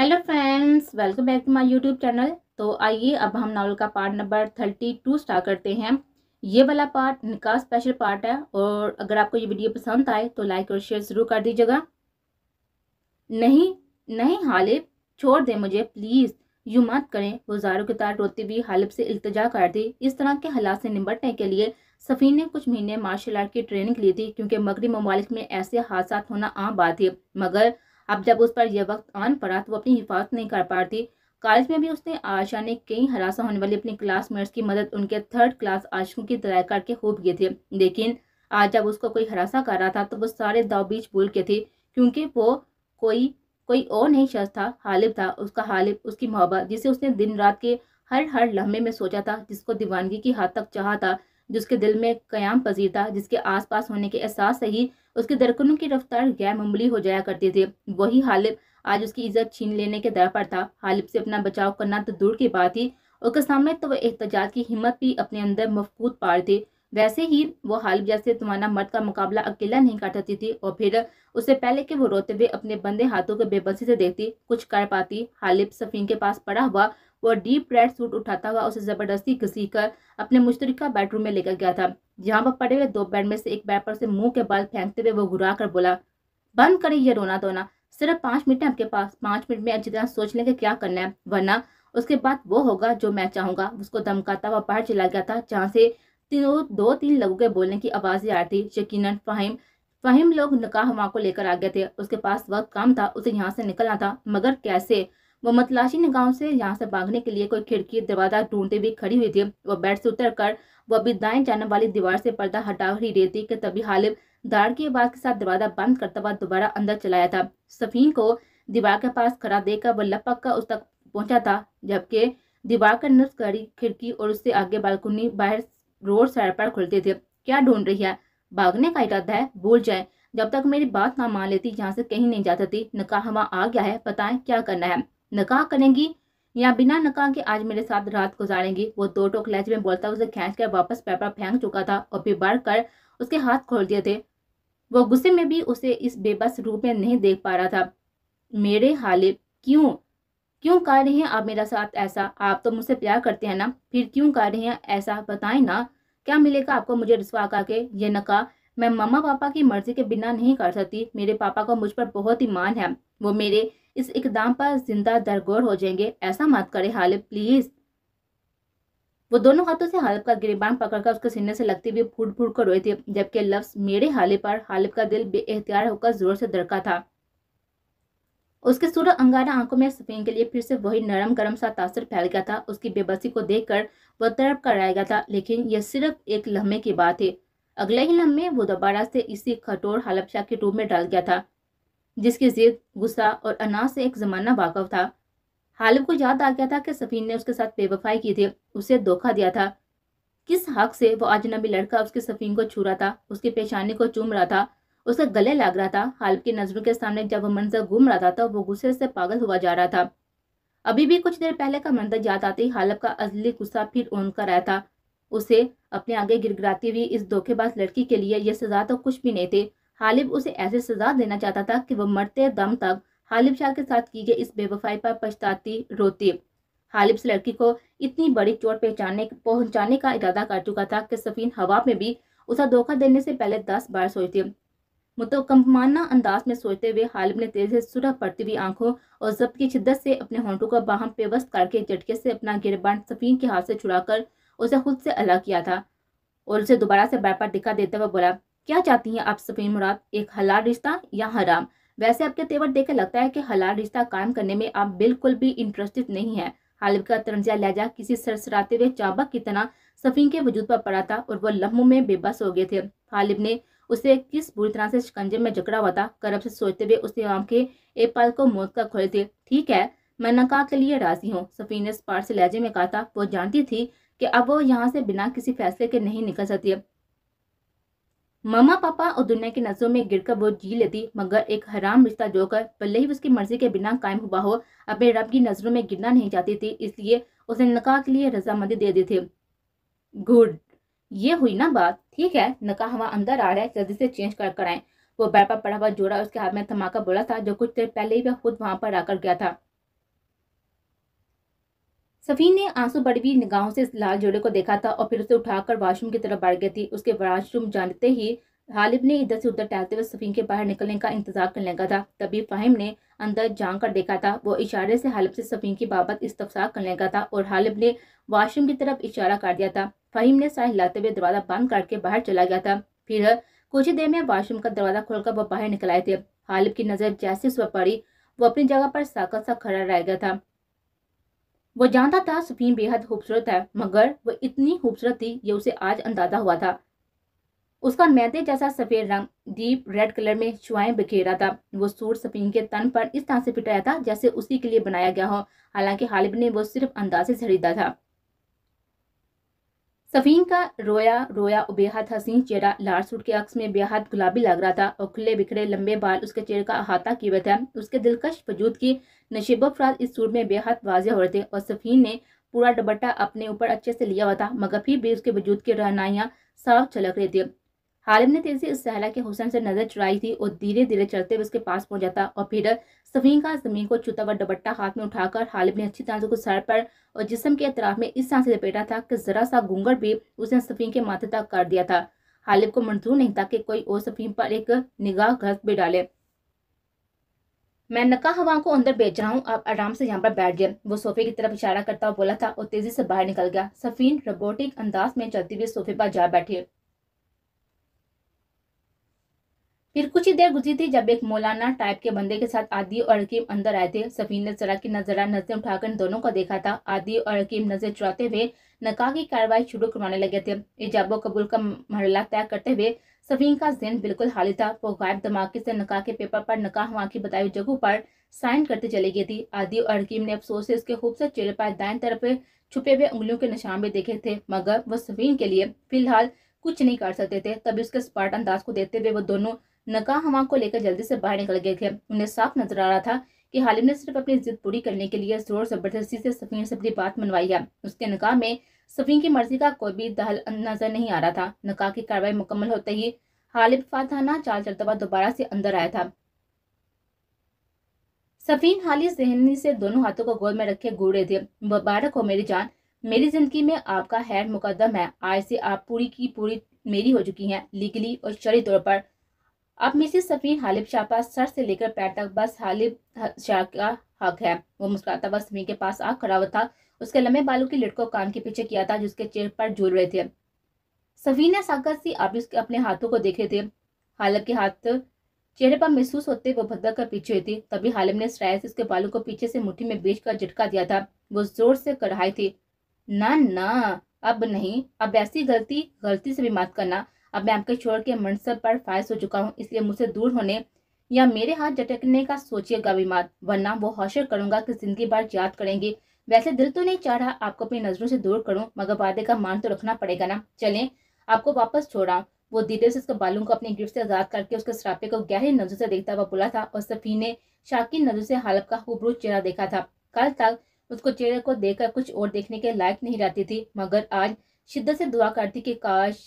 hello friends welcome back to my YouTube channel तो आइए अब हम नावल का part number thirty two start करते हैं ये वाला पार्ट निकाह स्पेशल पार्ट है और अगर आपको ये वीडियो पसंद आए तो लाइक और शेयर ज़रूर कर दीजिएगा नहीं नहीं हालिब छोड़ दें मुझे प्लीज़ यूँ मत करें गुजारों के तार रोती हुई हालिब से अल्तजा कर दी इस तरह के हालात से निपटने के लिए सफ़ी ने कुछ महीने मार्शल आर्ट की ट्रेनिंग ली थी क्योंकि मगरबी ममालिक में ऐसे हादसा होना आम बात है मगर अब जब उस पर यह वक्त आन पड़ा तो वो अपनी हिफाजत नहीं कर पाती कॉलेज में भी उसने आशा ने कई हरासा होने वाली अपनी क्लासमेट्स की मदद उनके थर्ड क्लास आशकों की दया करके हो गए थे लेकिन आज जब उसको कोई हरासा कर रहा था तो वो सारे दाव बीच भूल के थे क्योंकि वो कोई कोई और नहीं शख्स था हालिब था उसका हालिब उसकी मोहब्बत जिसे उसने दिन रात के हर हर लम्हे में सोचा था जिसको दीवानगी की हद तक चाहा था जिसके दिल में क्याम पजीर था जिसके पास होने के एहसास से ही उसके धड़कनों की रफ्तार गैर मामूली हो जाया करती थी वही हालिब आज उसकी इज्जत छीन लेने के दर पर था हालिब से अपना बचाव करना तो दूर की बात थी उसके सामने तो वह एहतजाज की हिम्मत भी अपने अंदर मफबूत पार थी वैसे ही वो हालिब जैसे तुम्हारा मर्द का मुकाबला अकेला नहीं कर सकती थी और फिर उससे पहले के वो रोते हुए अपने बंदे हाथों को बेबसी से देखती कुछ कर पाती हालिब सफीन के पास पड़ा हुआ वह डीप रेड सूट उठाता हुआ उसे जबरदस्ती घसीकर अपने मुश्तरका बेडरूम में लेकर गया था जहाँ पर पड़े हुए दो बेड में से एक बेड पर से मुंह के बाल फेंकते हुए वो घुरा कर बोला बंद करे ये रोना धोना सिर्फ पांच मिनट है आपके पास पांच मिनट में अच्छी तरह सोच लेंगे क्या करना है वरना उसके बाद वो होगा जो मैं चाहूंगा उसको धमकाता हुआ बाहर चला गया था जहाँ से तीनों दो तीन लोगों के बोलने की आवाज़ें आ रही थी यकीन फ़ाहिम फ़ाहिम लोग निकाह को लेकर आ गए थे उसके पास वक्त कम था उसे यहाँ से निकलना था मगर कैसे ने गांव से यहाँ से भागने के लिए कोई खिड़की दरवाजा ढूंढते हुए खड़ी हुई थी वह बेड से उतर कर वह भी दाएं जाने वाली दीवार से पर्दा हटा ही रही थी कि तभी हालिब दाड़ की आवाज के साथ दरवाजा बंद करता हुआ दोबारा अंदर चलाया था सफीन को दीवार के पास खड़ा देखकर वह लपक कर उस तक पहुंचा था जबकि दीवार का नुस्ख करी खिड़की और उससे आगे बालकुनी बाहर रोड साइड पर खुलते थे क्या ढूंढ रही है भागने का इरादा है भूल जाए जब तक मेरी बात ना मान लेती यहाँ से कहीं नहीं जाती थी कहा हवा आ गया है पता है क्या करना है नकाह करेंगी या बिना नकाह के आज मेरे साथ रात गुजारेंगी वो दो टोक लैच में बोलता उसे खींच कर वापस पेपर फेंक चुका था और बिबार कर उसके हाथ खोल दिए थे वो गुस्से में भी उसे इस बेबस रूप में नहीं देख पा रहा था मेरे हाले क्यों क्यों कर रहे हैं आप मेरा साथ ऐसा आप तो मुझसे प्यार करते हैं ना फिर क्यों कर रहे हैं ऐसा बताएं ना क्या मिलेगा आपको मुझे रिस्वा करके ये नका मैं मम्मा पापा की मर्जी के बिना नहीं कर सकती मेरे पापा का मुझ पर बहुत ही मान है वो मेरे इस इकदाम पर जिंदा दरगोर हो जाएंगे ऐसा मत करे हालिब प्लीज वो दोनों हाथों से हालिब का गिरबान पकड़कर उसके सीने से लगती हुई फूट फूट कर रोई थी जबकि लफ्स मेरे हाले पर हालिब का दिल बेहतियार होकर जोर से दड़का था उसके सूर अंगारा आंखों में सफीन के लिए फिर से वही नरम गरम सा तासर फैल गया था उसकी बेबसी को देखकर वह तड़प कर गया था लेकिन यह सिर्फ एक लम्हे की बात है अगले ही लम्हे वो दोबारा से इसी खटोर शाह के रूप में डाल गया था जिसकी जिद गुस्सा और अनाज से एक ज़माना वाकव था हालिब को याद आ गया था कि सफीन ने उसके साथ बेवफाई की थी उसे धोखा दिया था किस हक से वो अजनबी लड़का उसके सफीन को छू रहा था उसकी पेशानी को चूम रहा था उसे गले लग रहा था हालिब की नज़रों के सामने जब वह मंजर घूम रहा था तो वो गुस्से से पागल हुआ जा रहा था अभी भी कुछ देर पहले का मंजर याद आते ही हालिब का अजली गुस्सा फिर ओन कर आया था उसे अपने आगे गिरगिराती हुई इस धोखेबाज लड़की के लिए यह सजा तो कुछ भी नहीं थी हालिब उसे ऐसे सजा देना चाहता था कि वह मरते दम तक हालिब शाह के साथ की गई इस बेवफाई पर पछताती रोती हालिब से लड़की को इतनी बड़ी चोट पहचाने पहुंचाने का इरादा कर चुका था कि सफीन हवा में भी उसे धोखा देने से पहले दस बार सोचती मुतकमाना अंदाज में सोचते हुए हालिब ने तेज से सुरह पड़ती हुई आंखों और जब्त की शिद्दत से अपने होंठों का बाहम पेवस्त करके झटके से अपना गिरबान सफीन के हाथ से छुड़ाकर उसे खुद से अलग किया था और उसे दोबारा से बार बार दिखा देते हुए बोला क्या चाहती हैं आप सफी मुराद एक हलाल रिश्ता या हराम वैसे आपके तेवर देखकर लगता है कि हलाल रिश्ता कायम करने में आप बिल्कुल भी इंटरेस्टेड नहीं है हालिब का लहजा किसी सरसराते हुए चाबक की तरह सफी के वजूद पर पड़ा था और वह लम्हों में बेबस हो गए थे हालिब ने उसे किस बुरी तरह से शिकंजे में जकड़ा हुआ था करब से सोचते हुए उसने आंखें एक पल को मौत का खोले थे ठीक है मैं नका के लिए राजी हूँ सफी ने स्पार से लहजे में कहा था वो जानती थी कि अब वो यहाँ से बिना किसी फैसले के नहीं निकल सकती मामा पापा और दुनिया की नजरों में गिरकर वो जी लेती मगर एक हराम रिश्ता जोकर पल्ले ही उसकी मर्जी के बिना कायम हुआ हो अपने रब की नजरों में गिरना नहीं चाहती थी इसलिए उसने नकाह के लिए रजामंदी दे दी थी गुड ये हुई ना बात ठीक है नकाह हवा अंदर आ रहा है जल्दी से चेंज कर कर आए वो बैर पड़ा हुआ जोड़ा उसके हाथ में धमाका बोला था जो कुछ देर पहले ही वह खुद वहां पर आकर गया था सफीन ने आंसू बड़ी भी निगाहों से लाल जोड़े को देखा था और फिर उसे उठाकर वाशरूम की तरफ बढ़ गई थी उसके वाशरूम जानते ही हालिब ने इधर से उधर टहलते हुए सफीन के बाहर निकलने का इंतजार करने लगा था तभी फाहिम ने अंदर झांक कर देखा था वो इशारे से हालिब से सफीन की बाबत इस्तफसा करने लगा था और हालिब ने वाशरूम की तरफ इशारा कर दिया था फाहिम ने साह हिलाते हुए दरवाज़ा बंद करके बाहर चला गया था फिर कुछ ही देर में वाशरूम का दरवाज़ा खोलकर वह बाहर निकल आए थे हालिब की नज़र जैसे उस पर पड़ी वो अपनी जगह पर साकत सा खड़ा रह गया था वो जानता था सफीन बेहद खूबसूरत है मगर वो इतनी खूबसूरत थी ये उसे आज अंदाजा हुआ था उसका मैदे जैसा सफ़ेद रंग डीप रेड कलर में छुआएं बखेरा था वो सूट सफीन के तन पर इस तरह से पिटाया था जैसे उसी के लिए बनाया गया हो हालांकि हालिब ने वो सिर्फ अंदाजे से खरीदा था सफ़ीन का रोया रोया और बेहद हसीन चेहरा लाल सूट के अक्स में बेहद गुलाबी लग रहा था और खुले बिखरे लंबे बाल उसके चेहरे का अहाता किए था उसके दिलकश वजूद की नशीबो अफराज इस सूट में बेहद वाजह हो रहे थे और सफ़ीन ने पूरा दबट्टा अपने ऊपर अच्छे से लिया हुआ था मगर फिर भी उसके वजूद की रहनाइयाँ साफ झलक रही थी हालिम ने तेजी से सहला के हुसन से नजर चुराई थी और धीरे धीरे चलते हुए उसके पास पहुंच जाता और फिर सफीन का जमीन को छूता हुआ दुपट्टा हाथ में उठाकर हालिम ने अच्छी तरह से कुछ सर पर और जिसम के अतराफ में इस तरह से लपेटा था कि जरा सा घूंघट भी उसने सफीन के माथे तक कर दिया था हालिब को मंजूर नहीं था कि कोई और सफीन पर एक निगाह घर भी डाले मैं नका हवा को अंदर बेच रहा हूँ आप आराम से यहाँ पर बैठ जाए वो सोफे की तरफ इशारा करता हुआ बोला था और तेजी से बाहर निकल गया सफीन रोबोटिक अंदाज में चलती हुई सोफे पर जा बैठे फिर कुछ ही देर गुजरी थी जब एक मौलाना टाइप के बंदे के साथ आदि और हकीम अंदर आए थे सफीन ने सरा की नजरा नजरें उठाकर दोनों को देखा था आदि और हकीम नजर चुराते हुए नका की कार्रवाई शुरू करवाने लगे थे इजाबो कबूल का मरला तय करते हुए सफीन का जहन बिल्कुल हाली था वो गायब धमाके से नका के पेपर पर नका वहाँ की बताई हुई जगहों पर साइन करते चली गई थी आदि और हकीम ने अफसोस से उसके खूबसूरत चेहरे पर दाएं तरफ छुपे हुए उंगलियों के निशान भी देखे थे मगर वो सफीन के लिए फिलहाल कुछ नहीं कर सकते थे तभी उसके स्पार्ट अंदाज को देखते हुए वो दोनों हवा को लेकर जल्दी से बाहर निकल गए थे उन्हें साफ नजर आ रहा था कि हालिम ने सिर्फ अपनी जिद पूरी करने के लिए जोर जबरदस्ती से सफ़ीन से अपनी बात मनवाई है उसके नकाह में सफ़ीन की मर्जी का कोई भी दहल अं- नजर नहीं आ रहा था नकाह की कार्रवाई मुकम्मल होते ही हालिम फातहाना चार दफा दोबारा से अंदर आया था सफ़ीन हाली जहनी से दोनों हाथों को गोद में रखे घूड़े थे मुबारक हो मेरी जान मेरी जिंदगी में आपका हैर मुकदम है आज से आप पूरी की पूरी मेरी हो चुकी हैं लीगली और शरी तौर पर अब मिसेस सफीन हालिब शाह सर से लेकर पैर तक बस हालिब शाह का हक है वो मुस्कुराता हुआ सफीन के पास आ खड़ा हुआ था उसके लंबे बालों की लड़कों कान के पीछे किया था जिसके चेहरे पर झूल रहे थे सफीन ने सागर सी आप उसके अपने हाथों को देखे थे हालिब के हाथ चेहरे पर महसूस होते वो भद्दा कर पीछे हुई थी तभी हालिब ने सराय से उसके बालों को पीछे से मुठ्ठी में बेच कर झटका दिया था वो जोर से कढ़ाई थी ना ना अब नहीं अब ऐसी गलती गलती से भी मत करना अब मैं आपके छोड़ के मनसब पर फायस हो चुका हूँ इसलिए मुझसे दूर होने या मेरे हाथ झटकने का सोचिएगा भी मात वरना वो हौशर करूंगा कि जिंदगी भर याद करेंगे वैसे दिल तो नहीं चाह रहा आपको अपनी नजरों से दूर करूं मगर वादे का मान तो रखना पड़ेगा ना चलें आपको वापस छोड़ा वो धीरे से उसके बालों को अपनी गिफ्ट से आजाद करके उसके श्रापे को गहरी नजर से देखता हुआ बोला था और सफी ने शाकिन नजर से हालत का खूबरू चेहरा देखा था कल तक उसको चेहरे को देखकर कुछ और देखने के लायक नहीं रहती थी मगर आज शिद्दत से दुआ करती कि काश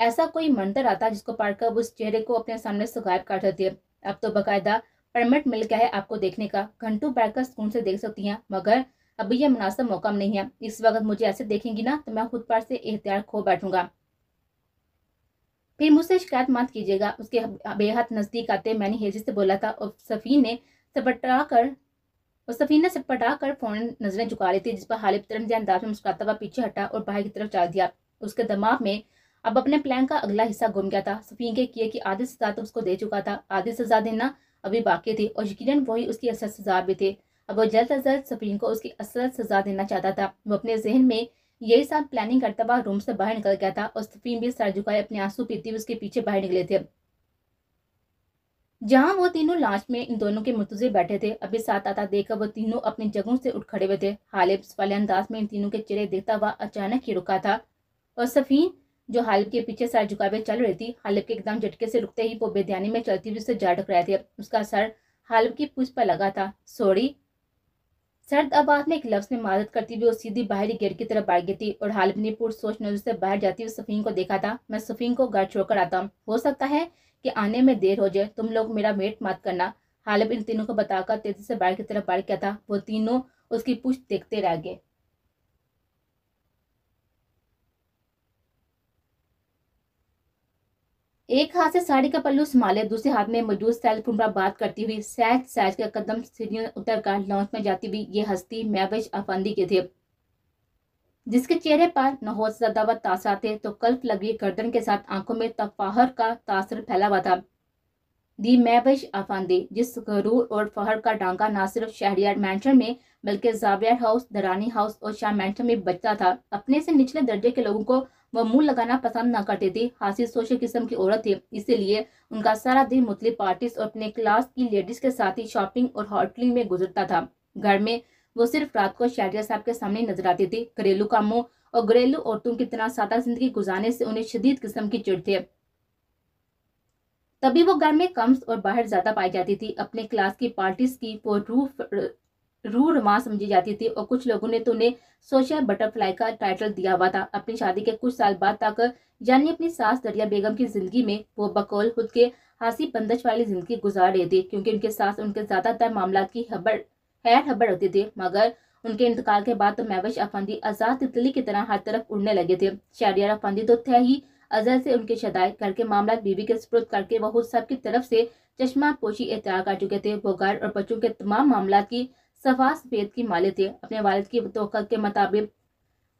ऐसा कोई मंत्र आता जिसको पढ़कर उस चेहरे को अपने सामने से गायब कर देती है अब तो बकायदा परमिट मिल गया है आपको देखने का घंटू बैठकर सुकून से देख सकती हैं मगर अभी यह मुनासिब मौका नहीं है इस वक्त मुझे ऐसे देखेंगी ना तो मैं खुद पर से एहतियात खो बैठूंगा फिर मुझसे शिकायत मत कीजिएगा उसके बेहद नज़दीक आते मैंने हेजी से बोला था और सफ़ीन ने सपटा कर और सफ़ीन ने सपटा कर फोन नज़रें झुका ली थी जिस पर हालिब तरमजे अंदाज में मुस्कुराता हुआ पीछे हटा और बाहर की तरफ चल दिया उसके दिमाग में अब अपने प्लान का अगला हिस्सा गुम गया था सफीन के किए की आधी सजा तो उसको दे चुका था आधी सजा देना अभी बाकी थी और यकीन वही उसकी असल सजा भी थे अब वो जल्द अज जल्द सफीन को उसकी असल सजा देना चाहता था वो अपने जहन में यही सब प्लानिंग करता हुआ रूम से बाहर निकल गया था और सफीन भी सर झुकाए अपने आंसू पीते हुए उसके पीछे बाहर निकले थे जहां वो तीनों लाश में इन दोनों के मुतजे बैठे थे अभी साथ आता देखकर वो तीनों अपनी जगहों से उठ खड़े हुए थे हालिब्स वाले अंदाज में इन तीनों के चेहरे देखता हुआ अचानक ही रुका था और सफीन जो हालिब के पीछे सर झुकावे चल रही थी हालिब के एकदम झटके से रुकते ही वो बेध्यानी में चलती हुई उससे जा टकराया थी उसका सर हालिब की पूछ पर लगा था सॉरी सर्द आबाद में एक लफ्ज में मदद करती हुई वो सीधी बाहरी गेट की तरफ बाढ़ गई थी और हालिब ने पूर्व सोच नजर से बाहर जाती हुई सफीन को देखा था मैं सफीन को घर छोड़कर आता हूँ हो सकता है कि आने में देर हो जाए तुम लोग मेरा वेट मत करना हालिब इन तीनों को बताकर तेजी से बाहर की तरफ बाढ़ गया था वो तीनों उसकी पूछ देखते रह गए एक हाथ से साड़ी का पल्लू संभाले दूसरे हाथ में मौजूद स्टाइल फुनरा बात करती हुई सैज सैज का कदम सीढ़ियों उतर कर लॉन्च में जाती हुई ये हस्ती मैबज अफंदी के थे जिसके चेहरे पर नहोज जदावत तासरा थे तो कल्प लगी गर्दन के साथ आंखों में तफाहर का तासर फैला हुआ था दी मैबिश अफानदी जिस गरूर और फहर का डांगा न सिर्फ शहरियार मैंशन में बल्कि जावियर हाउस दरानी हाउस और शाह मैंशन में बचता था अपने से निचले दर्जे के लोगों को वह मुंह लगाना पसंद न करते थे हासिल सोशल किस्म की औरत थी इसीलिए उनका सारा दिन मुतलिफ पार्टीज और अपने क्लास की लेडीज के साथ ही शॉपिंग और होटलिंग में गुजरता था घर में वो सिर्फ रात को शारिया साहब के सामने नजर आती थी घरेलू कामों और घरेलू औरतों की तरह सादा जिंदगी गुजारने से उन्हें शदीद किस्म की चिड़ थे तभी वो घर में कम्स और बाहर ज्यादा पाई जाती थी अपने क्लास की पार्टीज की वो रूढ़ माँ समझी जाती थी और कुछ लोगों ने तो उन्हें सोशल बटरफ्लाई का टाइटल दिया हुआ था अपनी शादी के कुछ साल बाद तक यानी अपनी सास दरिया बेगम की जिंदगी में वो बकौल खुद के हासी बंदश वाली जिंदगी गुजार रहे थे क्योंकि उनके सास उनके ज्यादातर मामला की हबड़ हैर हबड़ होते थे मगर उनके इंतकाल के बाद तो महवश अफांदी आजाद तितली की तरह हर तरफ उड़ने लगे थे शहरियार अफांदी तो थे ही अजहर से उनके शदाय करके मामला बीबी के स्प्रुत करके वह सबकी तरफ से चश्मा पोशी एतरा कर चुके थे वो घर और बच्चों के तमाम मामला की सफास बेद की माले थे अपने वालद की तो के मुताबिक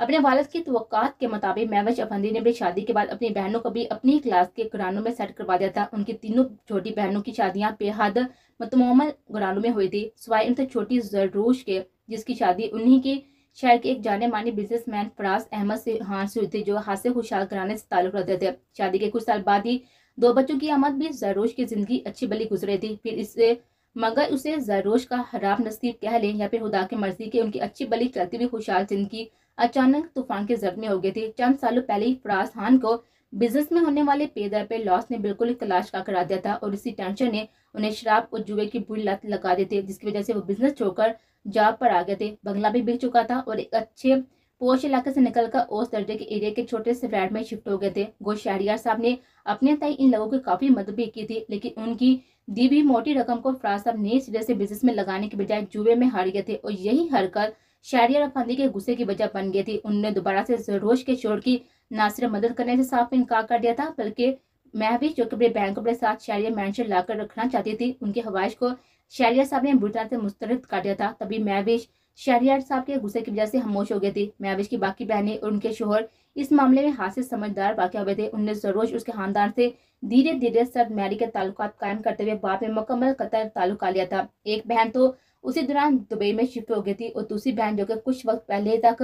अपने वालद की तो के मुताबिक महवश अफंदी ने भी शादी के बाद अपनी बहनों को भी अपनी क्लास के घरानों में सेट करवा दिया था उनकी तीनों छोटी बहनों की शादियां बेहद मतमोमल घरानों में हुई थी सवाई उनसे छोटी जरूश के जिसकी शादी उन्हीं के शहर के एक जाने माने बिजनेसमैन फराज अहमद से हार से हुई थी जो हाथ से खुशहाल घराने से ताल्लुक रखते थे शादी के कुछ साल बाद ही दो बच्चों की आमद भी जरूश की जिंदगी अच्छी बली गुजरी थी फिर इससे मगर उसे जरोश का हराम नसीब कह लें या फिर खुदा की मर्जी के उनकी अच्छी बली चलती हुई खुशहाल जिंदगी अचानक तूफान के में हो गई थी चंद सालों पहले ही फराज खान को बिजनेस में होने वाले पेदर पे लॉस ने बिल्कुल तलाश का करा दिया था और इसी टेंशन ने उन्हें शराब और जुए की बुरी लत लगा दी थी जिसकी वजह से वो बिजनेस छोड़कर जॉब पर आ गए थे बंगला भी बिक चुका था और एक अच्छे पोस्ट इलाके से निकलकर ओस दर्जे के एरिया के छोटे से फ्लैट में शिफ्ट हो गए थे गो शहरियार साहब ने अपने तय इन लोगों की काफी मदद भी की थी लेकिन उनकी दी भी मोटी रकम को फराज साहब नए सिरे से बिजनेस में लगाने के बजाय जुए में हार गए थे और यही हरकत शहरियार अफानी के गुस्से की वजह बन गई थी उन्होंने दोबारा से जरोश के शोर की न सिर्फ मदद करने से साफ इनकार कर दिया था बल्कि मैं भी जो कि बैंक अपने साथ शहरिया मैंशन लाकर रखना चाहती थी उनकी हवाइश को शहरिया साहब ने बुरी तरह से मुस्तरद कर दिया था तभी मैं भी शहरियार साहब के गुस्से की वजह से हमोश हो गई थी महवेश की बाकी बहनें और उनके शोहर इस मामले में हाथ से समझदार वाक़ हुए थे उनने सरोज उसके खानदान से धीरे धीरे सर मैरी के ताल्लुक कायम करते हुए बाद में मुकम्मल कतर ताल्लुक लिया था एक बहन तो उसी दौरान दुबई में शिफ्ट हो गई थी और दूसरी बहन जो कि कुछ वक्त पहले तक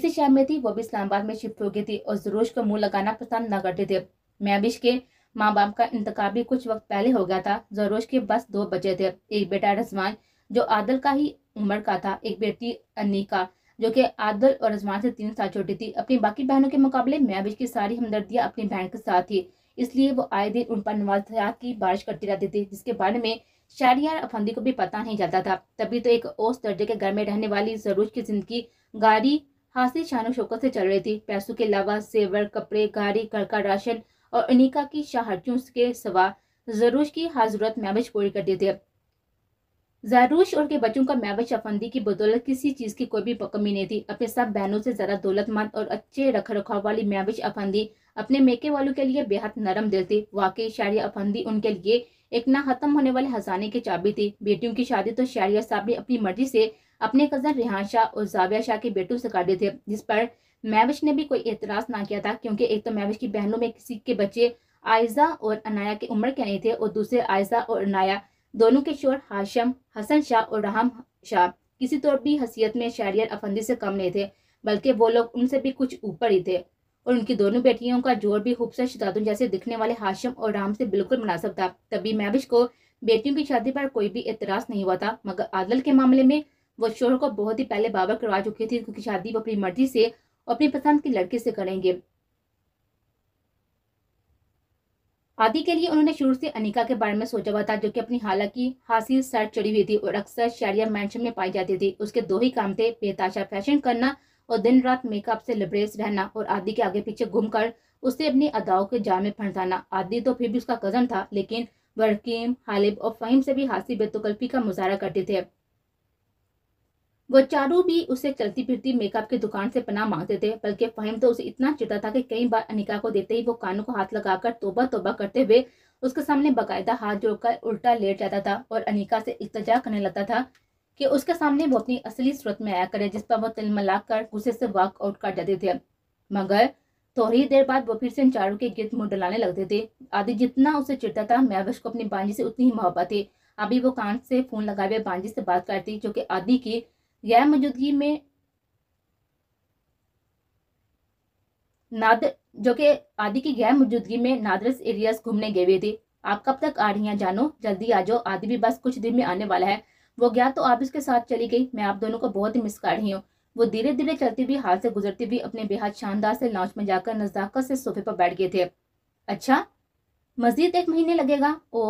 इसी शहर में थी वो भी इस्लामाबाद में शिफ्ट हो गई थी और सरोज को मुंह लगाना पसंद न करते थे महविश के माँ बाप का इंतकाल भी कुछ वक्त पहले हो गया था जरोज के बस दो बचे थे एक बेटा रजमान जो आदल का ही उम्र का था एक बेटी अन्नी का जो कि आदल और रजमान से तीन साल छोटी थी अपनी बाकी बहनों के मुकाबले मैबिश की सारी हमदर्दियाँ अपनी बहन के साथ थी इसलिए वो आए दिन उन पर नवाजात की बारिश करती रहती थी जिसके बारे में शारियार अफंदी को भी पता नहीं जाता था तभी तो एक ओस दर्जे के घर में रहने वाली जरूर की जिंदगी गाड़ी हाथी शानो शौकत से चल रही थी पैसों के अलावा सेवर कपड़े गाड़ी घर का राशन और अनिका की शाहरचूस के सवा जरूर की हाजरत मैबिश पूरी करती थी जारूश और उनके बच्चों का मैवश अफंदी की बदौलत किसी चीज़ की कोई भी कमी नहीं थी अपने सब बहनों से ज़्यादा दौलतमंद और अच्छे रख रखाव वाली मैवश अफंदी अपने मेके वालों के लिए बेहद नरम दिल थी वाकई शारिया अफंदी उनके लिए एक ना खत्म होने वाले हजाने की चाबी थी बेटियों की शादी तो शारिया साहब ने अपनी मर्जी से अपने कज़न रिहान शाह और जाविया शाह के बेटों से कर दिए थे जिस पर मैवश ने भी कोई एतराज़ ना किया था क्योंकि एक तो मैवश की बहनों में किसी के बच्चे आयजा और अनाया की उम्र के नहीं थे और दूसरे आयजा और अनाया दोनों के शोर हाशम हसन शाह और रहाम शाह किसी तौर तो भी हसीियत में शारियर अफंदी से कम नहीं थे बल्कि वो लोग उनसे भी कुछ ऊपर ही थे और उनकी दोनों बेटियों का जोर भी खूबसूरत शदातुन जैसे दिखने वाले हाशम और राम से बिल्कुल मुनासब था तभी महबिश को बेटियों की शादी पर कोई भी एतराज़ नहीं हुआ था मगर आदल के मामले में वो शोहर को बहुत ही पहले बाबर करवा चुकी थी क्योंकि शादी वो अपनी मर्जी से और अपनी पसंद के लड़के से करेंगे आदि के लिए उन्होंने शुरू से अनिका के बारे में सोचा हुआ था जो कि अपनी हालांकि हासिल शर्ट चढ़ी हुई थी और अक्सर शारिया मैंशन में पाई जाती थी उसके दो ही काम थे बेताशा फैशन करना और दिन रात मेकअप से लिबरेस रहना और आदि के आगे पीछे कर उसे अपनी अदाओं के जाल में फंसाना आदि तो फिर भी उसका कजन था लेकिन वर्कीम हालिब और फहीम से भी हासिल बेतुकल्पी का मुजाहरा करते थे वो चारों भी उसे चलती फिरती मेकअप की दुकान से पना मांगते थे बल्कि फहम तो उसे इतना चिड़ता था कि कई बार अनिका को देते ही वो कानों को हाथ लगाकर तोबा तोबा करते हुए उसके सामने बाकायदा हाथ जोड़कर उल्टा लेट जाता था और अनिका से इतजा करने लगता था कि उसके सामने वो अपनी असली सूरत में आया करे जिस पर वो तिलमला कर गुस्से से वॉकआउट कर जाते थे मगर थोड़ी देर बाद वो फिर से इन चारों के गिर्द मुंह डलाने लगते थे आदि जितना उसे चिड़ता था महवश को अपनी बांझी से उतनी ही मोहब्बत थी अभी वो कान से फोन लगाए हुए बांझी से बात करती जो कि आदि की गैर मौजूदगी में नाद जो कि आदि की गैर मौजूदगी में नादरस एरियाज घूमने गए हुए थे आप कब तक आ रही हैं जानो जल्दी आ जाओ आदि भी बस कुछ दिन में आने वाला है वो गया तो आप इसके साथ चली गई मैं आप दोनों को बहुत ही मिस कर रही हूँ वो धीरे धीरे चलती हुई हाथ से गुजरती हुई अपने बेहद शानदार से लॉन्च में जाकर नजदाकत से सोफे पर बैठ गए थे अच्छा मजीद एक महीने लगेगा ओ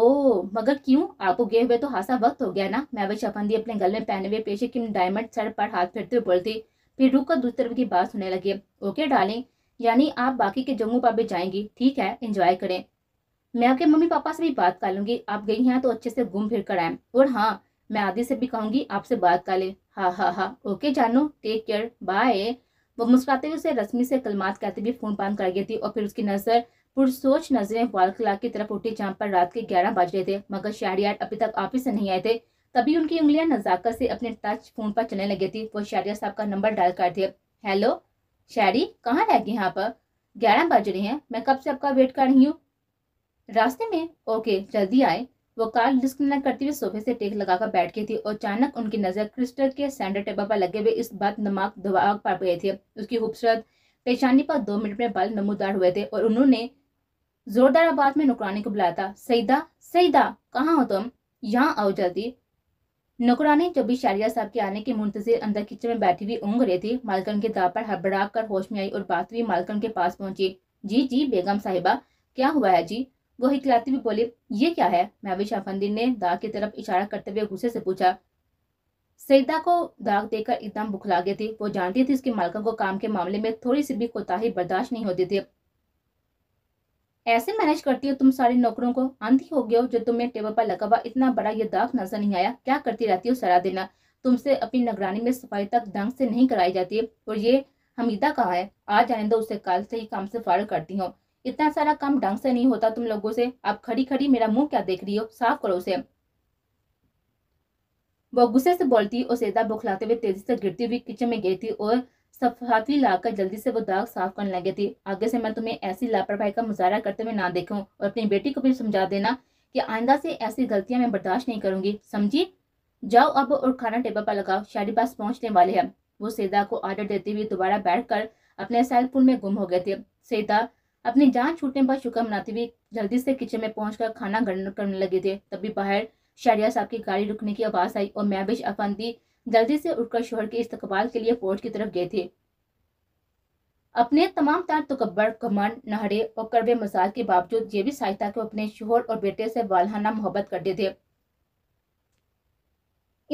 मगर क्यों आपको गए हुए तो हासा वक्त हो गया ना मैं महवेश अफंदी अपने गल में पहने हुए पेशे की डायमंड सर पर हाथ फिरते हुए बोलती फिर रुक कर दूसरी तरफ की बात सुनने लगे ओके डालें यानी आप बाकी के जम्मू पर भी जाएंगी ठीक है इंजॉय करें मैं आपके मम्मी पापा से भी बात कर लूंगी आप गई हैं तो अच्छे से घूम फिर कर आए और हाँ मैं आदि से भी कहूंगी आपसे बात कर ले हाँ हाँ हाँ ओके जानू टेक केयर बाय वो मुस्कुराते हुए उसे रश्मि से कलमात कहते हुए फोन पान कर गई थी और फिर उसकी नजर पुरसोच नजरें किला की तरफ उठी जहां पर रात के ग्यारह बज रहे थे मगर शहरिया अभी तक ऑफिस से नहीं आए थे तभी उनकी उंगलियां नजाकत से अपने टच फोन पर चलने लगी थी वो शहरिया साहब का नंबर डायल कर दिया हेलो शायरी कहाँ रह गए यहाँ पर ग्यारह बज रहे हैं मैं कब से आपका वेट कर रही हूँ रास्ते में ओके जल्दी आए वो कार डिस्कनेक्ट करते हुए सोफे से टेक लगाकर बैठ गई थी और अचानक उनकी नज़र क्रिस्टल के सेंटर टेबल पर लगे हुए इस बात नमाक दबाव पड़ गए थे उसकी खूबसूरत पेशानी पर दो मिनट में बाल नमूदार हुए थे और उन्होंने जोरदार आवाज में नौकरानी को बुलाया था सईदा सईदा कहाँ हो तुम यहाँ आओ जल्दी नौकरानी जब भी शारिया साहब के आने के मुंतजिर अंदर किचन में बैठी हुई ऊँग रही थी मालकन के दाव पर हड़बड़ा कर होश में आई और बात हुई मालकन के पास पहुंची जी जी बेगम साहिबा क्या हुआ है जी वो हिकलाती हुई बोली ये क्या है महविश आफंदी ने दाग की तरफ इशारा करते हुए गुस्से से पूछा सईदा को दाग देकर एकदम बुखला गई थी वो जानती थी उसके मालकन को काम के मामले में थोड़ी सी भी कोताही बर्दाश्त नहीं होती थी ऐसे मैनेज करती हो तुम सारे नौकरों को आंधी हो गया हो जो तुम्हें टेबल पर लगा हुआ इतना बड़ा ये दाग नजर नहीं आया क्या करती रहती हो सरा देना तुमसे अपनी निगरानी में सफाई तक ढंग से नहीं कराई जाती और ये हमीदा कहा है आज जाने दो उसे काल से ही काम से फारग करती हूँ इतना सारा काम ढंग से नहीं होता तुम लोगों से आप खड़ी खड़ी मेरा मुंह क्या देख रही हो साफ करो उसे वो गुस्से से बोलती और सीधा बुखलाते हुए तेजी से गिरती हुई किचन में गई थी और सफाती लाकर जल्दी से वो दाग साफ करने लगे थे आगे से मैं तुम्हें ऐसी लापरवाही का मुजाहरा करते हुए ना देखूं और अपनी बेटी को भी समझा देना कि आइंदा से ऐसी गलतियां मैं बर्दाश्त नहीं करूंगी समझी जाओ अब और खाना टेबल पर लगाओ शादी पास पहुंचने वाले हैं वो सैदा को ऑर्डर देते हुए दोबारा कर अपने सेल पुल में गुम हो गए थे सैदा अपनी जान छूटने पर शुक्र मनाते हुए जल्दी से किचन में पहुंचकर खाना गर्म करने लगे थे तभी बाहर शारिया साहब की गाड़ी रुकने की आवाज़ आई और महबिश अफंदी जल्दी से उठकर शोहर के इस्तकबाल के लिए फोर्ट की तरफ गए थे अपने तमाम तार तकबर घमंड नहरे और कड़वे मजाक के बावजूद ये भी साहिता को अपने शोहर और बेटे से वालहाना मोहब्बत करते थे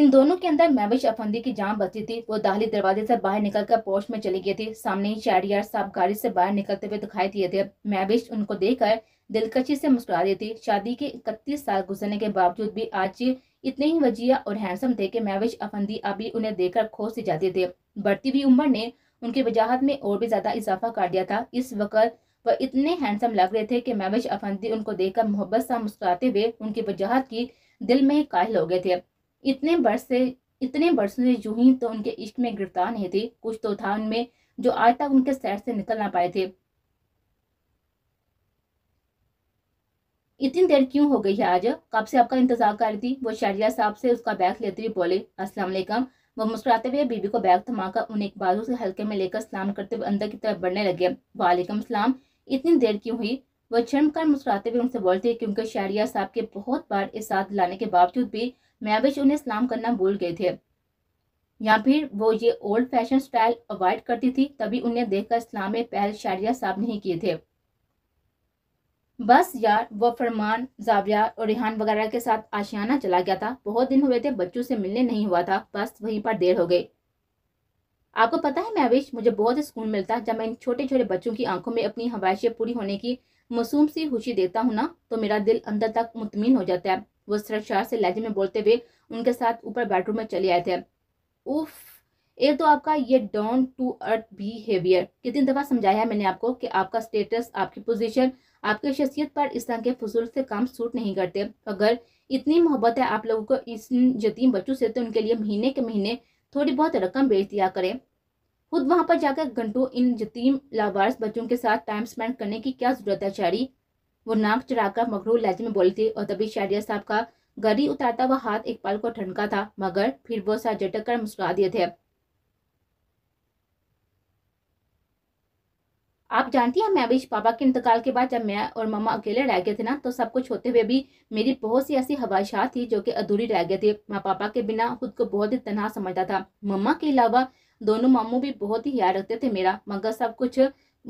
इन दोनों के अंदर महविश अफंदी की जान बची थी वो दाहली दरवाजे से बाहर निकलकर पोस्ट में चली गई थी सामने ही शहरियार साहब गाड़ी से बाहर निकलते हुए दिखाई दिए थे महविश उनको देखकर दिलकशी से मुस्कुरा रही थी शादी के इकतीस साल गुजरने के बावजूद भी आज इतने ही वजिया और हैंसम थे कि महविश अफंदी अभी उन्हें देखकर खोस से जाते थे बढ़ती हुई उम्र ने उनकी वजाहत में और भी ज्यादा इजाफा कर दिया था इस वक्त वह इतने हैंडसम लग रहे थे कि महविश अफंदी उनको देखकर मोहब्बत सा मुस्कुराते हुए उनकी वजाहत की दिल में ही कायल हो गए थे इतने बरस से इतने बरसों से जूही तो उनके इश्क में गिरफ्तार नहीं थी कुछ तो था उनमें जो आज तक उनके सैर से निकल ना पाए थे इतनी देर क्यों हो गई है आज कब से आपका इंतजार कर रही थी वो शारिया साहब से उसका बैग लेते हुए बोले असलम वो मुस्कुराते हुए बीबी को बैग थमाकर उन्हें एक बाजू से हल्के में लेकर सलाम करते हुए अंदर की तरफ बढ़ने लगे वालेकुम सलाम इतनी देर क्यों हुई वह शर्म कर मुस्कुराते हुए उनसे बोलती है क्योंकि शारिया साहब के बहुत बार इस साथ लाने के बावजूद भी मैविश उन्हें सलाम करना भूल गए थे या फिर वो ये ओल्ड फैशन स्टाइल अवॉइड करती थी तभी उन्हें देखकर इस्लाम में पहल शारिया साहब नहीं किए थे बस यार वह फरमान जावियार और रिहान वगैरह के साथ आशियाना चला गया था बहुत दिन हुए थे बच्चों से मिलने नहीं हुआ था बस वहीं पर देर हो गई आपको पता है महवेश मुझे बहुत सुकून मिलता जब मैं इन छोटे छोटे बच्चों की आंखों में अपनी हवाइशें पूरी होने की मासूम सी खुशी देता हूँ ना तो मेरा दिल अंदर तक मुतमिन हो जाता है वो सरशार से लहजे में बोलते हुए उनके साथ ऊपर बेडरूम में चले आए थे उफ एक तो आपका ये डाउन टू अर्थ बिहेवियर कितनी दफ़ा समझाया है मैंने आपको कि आपका स्टेटस आपकी पोजीशन आपकी शख्सियत पर इस तरह के फजूल से काम सूट नहीं करते अगर इतनी मोहब्बत है आप लोगों को इस यतीम बच्चों से तो उनके लिए महीने के महीने थोड़ी बहुत रकम बेच दिया करें खुद वहाँ पर जाकर घंटों इन यतीम लावारस बच्चों के साथ टाइम स्पेंड करने की क्या जरूरत है शायरी वो नाक चढ़ाकर मखरू लहजे में बोली थी और तभी शायरिया साहब का गरी उतारता वह हाथ एक पल को ठनका था मगर फिर वो सा झटक कर मुस्कुरा दिए थे आप जानती हैं मैं अभी पापा के इंतकाल के बाद जब मैं और मम्मा अकेले रह गए थे ना तो सब कुछ होते हुए भी मेरी बहुत सी ऐसी हवाशाह थी जो कि अधूरी रह गई थी मैं पापा के बिना खुद को बहुत ही तनहा समझता था मम्मा के अलावा दोनों मामू भी बहुत ही याद रखते थे मेरा मगर सब कुछ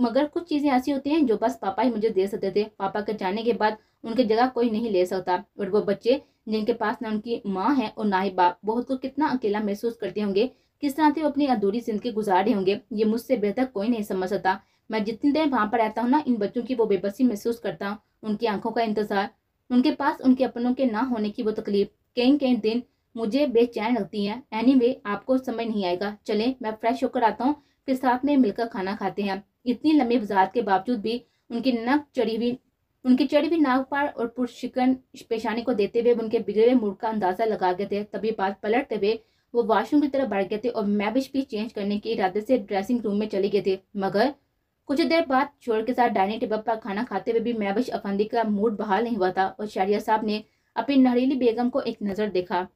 मगर कुछ चीज़ें ऐसी होती हैं जो बस पापा ही मुझे दे सकते थे पापा के जाने के बाद उनकी जगह कोई नहीं ले सकता और वो बच्चे जिनके पास ना उनकी माँ है और ना ही बाप बहुत को कितना अकेला महसूस करते होंगे किस तरह से वो अपनी अधूरी जिंदगी गुजार रहे होंगे ये मुझसे बेहतर कोई नहीं समझ सकता मैं जितनी देर वहाँ पर रहता हूँ ना इन बच्चों की वो बेबसी महसूस करता हूँ उनकी आंखों का इंतजार उनके पास उनके अपनों के ना होने की वो तकलीफ कई कई दिन मुझे बेचैन लगती है एनी anyway, आपको समझ नहीं आएगा चले मैं फ्रेश होकर आता हूँ फिर साथ में मिलकर खाना खाते हैं इतनी लंबी वजात के बावजूद भी उनकी नक चढ़ी हुई उनकी चढ़ी हुई नाक पार और पुरशिकन पेशानी को देते हुए उनके बिगड़े हुए मूड का अंदाजा लगा गए थे तभी बात पलटते हुए वो वाशरूम की तरफ बढ़ गए थे और मैबिश भी चेंज करने के इरादे से ड्रेसिंग रूम में चले गए थे मगर कुछ देर बाद शोर के साथ डाइनिंग टेबल पर खाना खाते हुए भी मैबश अफंदी का मूड बहाल नहीं हुआ था और शारिया साहब ने अपनी नहरीली बेगम को एक नज़र देखा